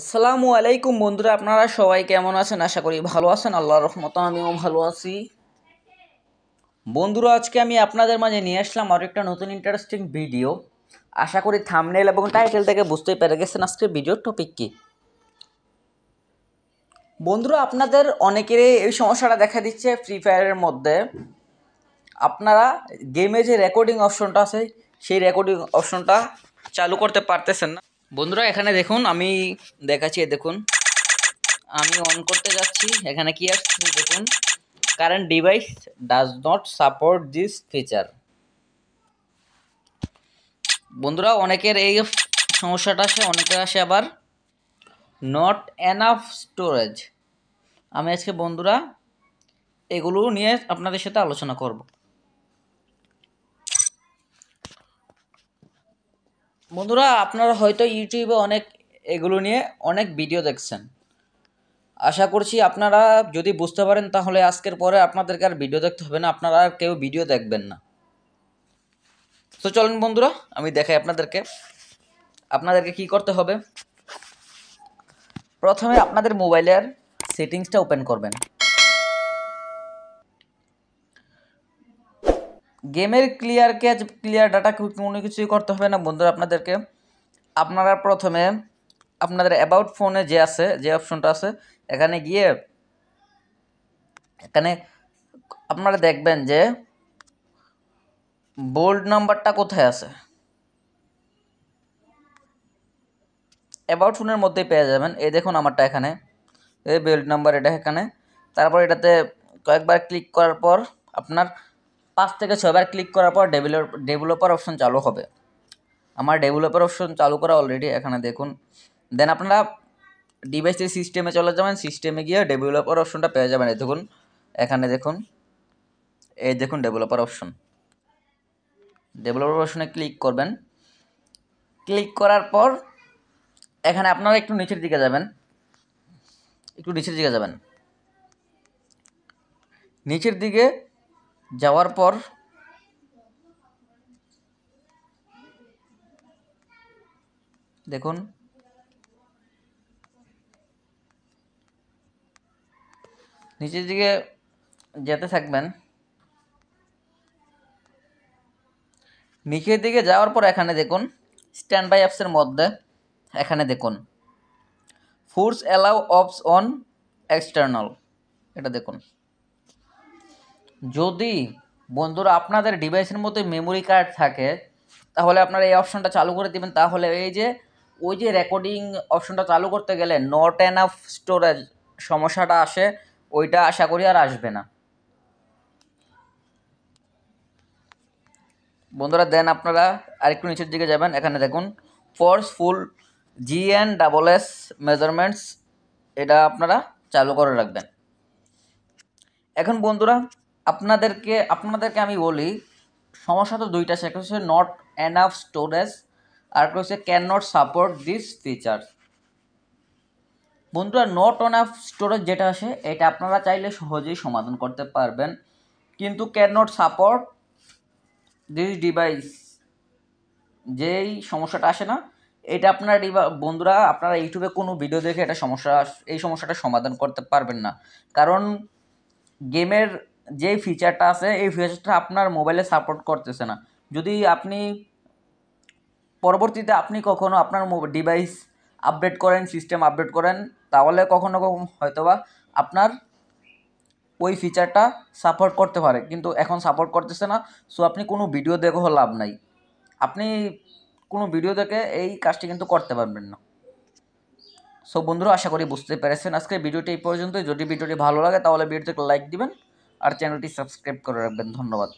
আসসালামু আলাইকুম বন্ধুরা আপনারা সবাই কেমন আছেন আশা করি ভালো আছেন আল্লাহ রহমত আমিও ভালো আছি বন্ধুরা আজকে আমি আপনাদের মাঝে নিয়ে আসলাম আর একটা নতুন ইন্টারেস্টিং ভিডিও আশা করি থামনেল এবং টাইটেল থেকে বুঝতেই পেরে গেছেন আজকে ভিডিওর টপিক কী বন্ধুরা আপনাদের অনেকেরই এই সমস্যাটা দেখা দিচ্ছে ফ্রি ফায়ারের মধ্যে আপনারা গেমে যে রেকর্ডিং অপশনটা আছে সেই রেকর্ডিং অপশনটা চালু করতে পারতেছেন না বন্ধুরা এখানে দেখুন আমি দেখাচ্ছি দেখুন আমি অন করতে যাচ্ছি এখানে কি আসছে দেখুন current device does not support this feature বন্ধুরা অনেকের এই সমস্যাটা আসে অনেকের আসে আবার নট এনাফ স্টোরেজ আমি আজকে বন্ধুরা এগুলো নিয়ে আপনাদের সাথে আলোচনা করবো বন্ধুরা আপনারা হয়তো ইউটিউবে অনেক এগুলো নিয়ে অনেক ভিডিও দেখছেন আশা করছি আপনারা যদি বুঝতে পারেন তাহলে আজকের পরে আপনাদেরকে আর ভিডিও দেখতে হবে না আপনারা আর কেউ ভিডিও দেখবেন না তো চলেন বন্ধুরা আমি দেখাই আপনাদেরকে আপনাদেরকে কি করতে হবে প্রথমে আপনাদের মোবাইলের সেটিংসটা ওপেন করবেন গেমের ক্লিয়ার ক্যাচ ক্লিয়ার ডাটা কোনো কিছুই করতে হবে না বন্ধুরা আপনাদেরকে আপনারা প্রথমে আপনাদের অ্যাবাউট ফোনে যে আছে যে অপশনটা আছে এখানে গিয়ে এখানে আপনারা দেখবেন যে বোল্ড নাম্বারটা কোথায় আছে অ্যাবাউট ফোনের মধ্যেই পেয়ে যাবেন এই দেখুন আমারটা এখানে এই বোল্ড নাম্বার এটা এখানে তারপর এটাতে কয়েকবার ক্লিক করার পর আপনার পাঁচ থেকে ছবার ক্লিক করার পর ডেভেলপ ডেভেলপার অপশন চালু হবে আমার ডেভেলপার অপশন চালু করা অলরেডি এখানে দেখুন দেন আপনারা ডিভাইসের সিস্টেমে চলে যাবেন সিস্টেমে গিয়ে ডেভেলপার অপশনটা পেয়ে যাবেন দেখুন এখানে দেখুন এই দেখুন ডেভেলপার অপশন ডেভেলপার অপশনে ক্লিক করবেন ক্লিক করার পর এখানে আপনারা একটু নিচের দিকে যাবেন একটু নিচের দিকে যাবেন নিচের দিকে যাওয়ার পর দেখুন নিচের দিকে যেতে থাকবেন নিচের দিকে যাওয়ার পর এখানে দেখুন স্ট্যান্ড বাই অ্যাপসের মধ্যে এখানে দেখুন force allow apps on external এটা দেখুন যদি বন্ধুরা আপনাদের ডিভাইসের মধ্যে মেমোরি কার্ড থাকে তাহলে আপনারা এই অপশনটা চালু করে দেবেন তাহলে এই যে ওই যে রেকর্ডিং অপশনটা চালু করতে গেলে নট অ্যান অফ স্টোরেজ সমস্যাটা আসে ওইটা আশা করি আর আসবে না বন্ধুরা দেন আপনারা আরেকটু নিচের দিকে যাবেন এখানে দেখুন force full GN double S measurements এটা আপনারা চালু করে রাখবেন এখন বন্ধুরা আপনাদেরকে আপনাদেরকে আমি বলি সমস্যা তো দুইটা একটা হচ্ছে নট এনাফ স্টোরেজ আর একটা হচ্ছে can not support this feature বন্ধুরা নট অনাফ স্টোরেজ যেটা আসে এটা আপনারা চাইলে সহজেই সমাধান করতে পারবেন কিন্তু can not support this device যেই সমস্যাটা আসে না এটা আপনার বন্ধুরা আপনারা ইউটিউবে কোনো ভিডিও দেখে এটা সমস্যা এই সমস্যাটা সমাধান করতে পারবেন না কারণ গেমের যে ফিচারটা আছে এই ফিচারটা আপনার মোবাইলে সাপোর্ট করতেছে না যদি আপনি পরবর্তীতে আপনি কখনও আপনার ডিভাইস আপডেট করেন সিস্টেম আপডেট করেন তাহলে কখনো কখনো হয়তোবা আপনার ওই ফিচারটা সাপোর্ট করতে পারে কিন্তু এখন সাপোর্ট করতেছে না সো আপনি কোনো ভিডিও দেখেও লাভ নাই আপনি কোনো ভিডিও দেখে এই কাজটি কিন্তু করতে পারবেন না সো বন্ধুরা আশা করি বুঝতে পেরেছেন আজকে ভিডিওটি এই পর্যন্তই যদি ভিডিওটি ভালো লাগে তাহলে ভিডিওতে লাইক দিবেন আর চ্যানেলটি সাবস্ক্রাইব করে রাখবেন ধন্যবাদ